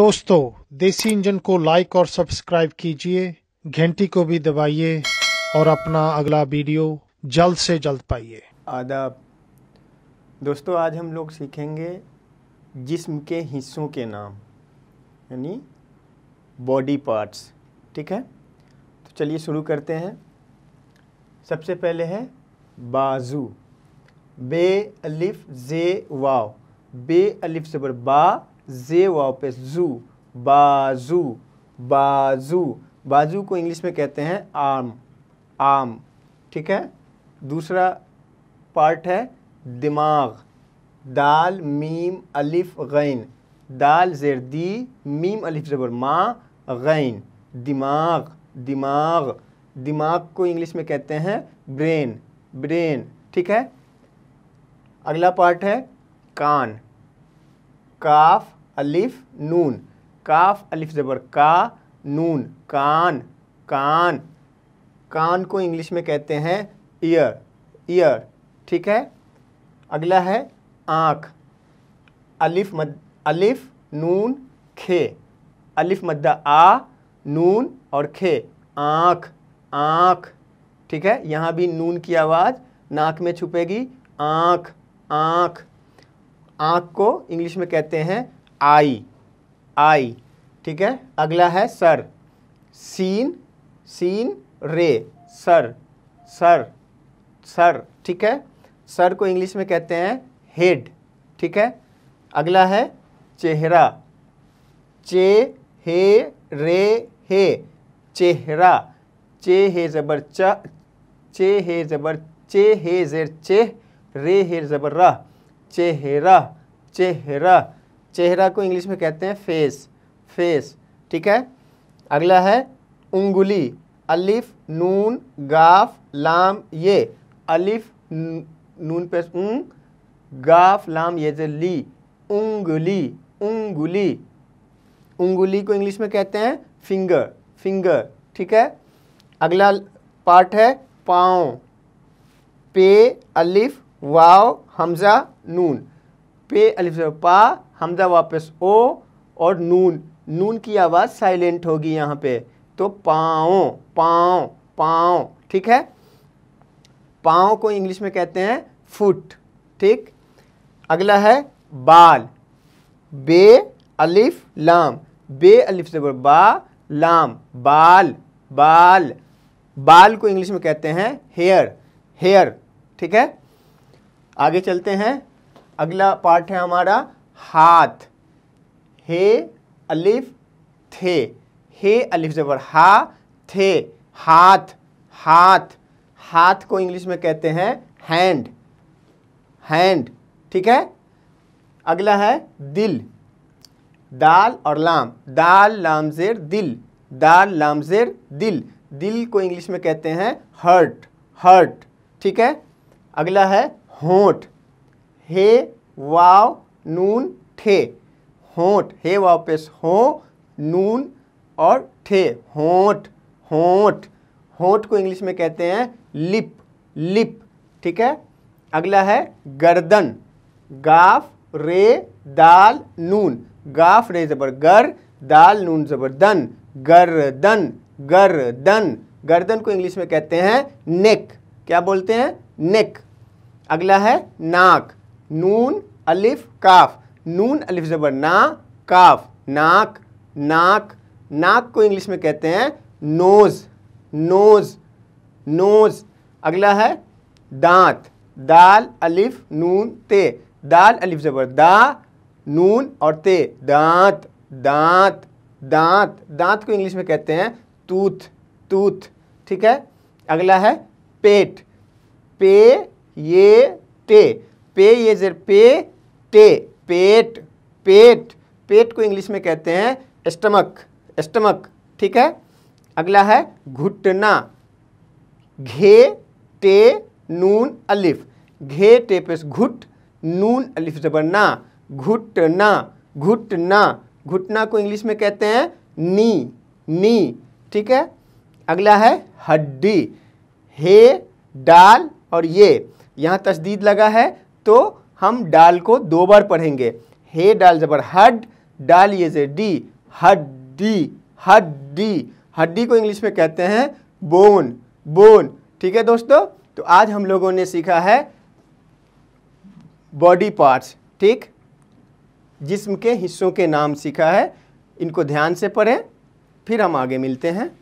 दोस्तों देसी इंजन को लाइक और सब्सक्राइब कीजिए घंटी को भी दबाइए और अपना अगला वीडियो जल्द से जल्द पाइए आदाब दोस्तों आज हम लोग सीखेंगे जिस्म के हिस्सों के नाम यानी बॉडी पार्ट्स ठीक है तो चलिए शुरू करते हैं सबसे पहले है बाजू बे अलिफ जे वाव बे अलिफ से बा जे वापस जू बाजू बाजू बाजू को इंग्लिश में कहते हैं आम आम ठीक है दूसरा पार्ट है दिमाग दाल मीम अलिफ गैन दाल जेर दी मीम अलिफ जबर माँ गैन दिमाग दिमाग दिमाग को इंग्लिश में कहते हैं ब्रेन ब्रेन ठीक है अगला पार्ट है कान काफ अलिफ नून काफ अलिफ ज़बर का नून कान कान कान को इंग्लिश में कहते हैं ईयर ईयर ठीक है अगला है आँख अलिफ मद अलिफ नून खे अलिफ मद्दा आ नून और खे आँख आँख ठीक है यहाँ भी नून की आवाज़ नाक में छुपेगी आँख आँख आँख को इंग्लिश में कहते हैं आई आई ठीक है अगला है सर सीन सीन रे सर सर सर ठीक है सर को इंग्लिश में कहते हैं हेड ठीक है अगला है चेहरा चे हे रे हे चेहरा चे हे ज़बर च चे हे ज़बर चे हे ज़ेर चे रे हे ज़बर रह चेहरा चेहरा चेहरा को इंग्लिश में कहते हैं फेस फेस ठीक है अगला है उंगुली अलिफ नून गाफ लाम ये अलिफ नून पे उंग गाफ लाम ये से ली उंगली उंगुली उंगुली को इंग्लिश में कहते हैं फिंगर फिंगर ठीक है अगला पार्ट है पाँव पे अलिफ वाव हमज़ा नून पे अलिफ पा हमजा वापस ओ और नून नून की आवाज़ साइलेंट होगी यहाँ पे तो पाओ पाओ पाओ ठीक है पाओ को इंग्लिश में कहते हैं फुट ठीक अगला है बाल बे अलिफ लाम बे अलिफ से बा लाम बाल बाल बाल को इंग्लिश में कहते हैं हेयर हेयर ठीक है आगे चलते हैं अगला पार्ट है हमारा हाथ हे अलिफ थे हे अलिफ जबर हा थे हाथ हाथ हाथ को इंग्लिश में कहते हैं हैंड हैंड ठीक है अगला है दिल दाल और लाम दाल लामजेर दिल दाल लामजेर दिल दिल को इंग्लिश में कहते हैं हर्ट हर्ट ठीक है अगला है होठ हे वाव नून ठे होंठ हे वाव पे हो नून और ठे होंठ होंठ होंठ को इंग्लिश में कहते हैं लिप लिप ठीक है अगला है गर्दन गाफ रे दाल नून गाफ रे ज़बर गर दाल नून ज़बर दन गर्दन गर्दन गर्दन को इंग्लिश में कहते हैं नेक क्या बोलते हैं नेक अगला है नाक नून अलिफ काफ नून अलिफ ज़बर ना काफ नाक नाक नाक को इंग्लिश में कहते हैं नोज़ नोज़ नोज़ अगला है दांत दाल अलिफ नून ते दाल अलिफ ज़बर दा नून और ते दांत दांत दांत दांत को इंग्लिश में कहते हैं तूथ तूथ ठीक है अगला है पेट पे ये ते पे ये जर पे टे पेट पेट पेट को इंग्लिश में कहते हैं स्टमक स्टमक ठीक है अगला है घुटना घे टे नून अलिफ घे टे पेश घुट नून अलिफ जबरना घुटना घुटना घुटना को इंग्लिश में कहते हैं नी नी ठीक है अगला है हड्डी हे डाल और ये यहाँ तस्दीद लगा है तो हम डाल को दो बार पढ़ेंगे हे डाल जबर हड डाल ये जे डी हड्डी हड्डी हड्डी को इंग्लिश में कहते हैं बोन बोन ठीक है दोस्तों तो आज हम लोगों ने सीखा है बॉडी पार्ट्स ठीक जिस्म के हिस्सों के नाम सीखा है इनको ध्यान से पढ़ें फिर हम आगे मिलते हैं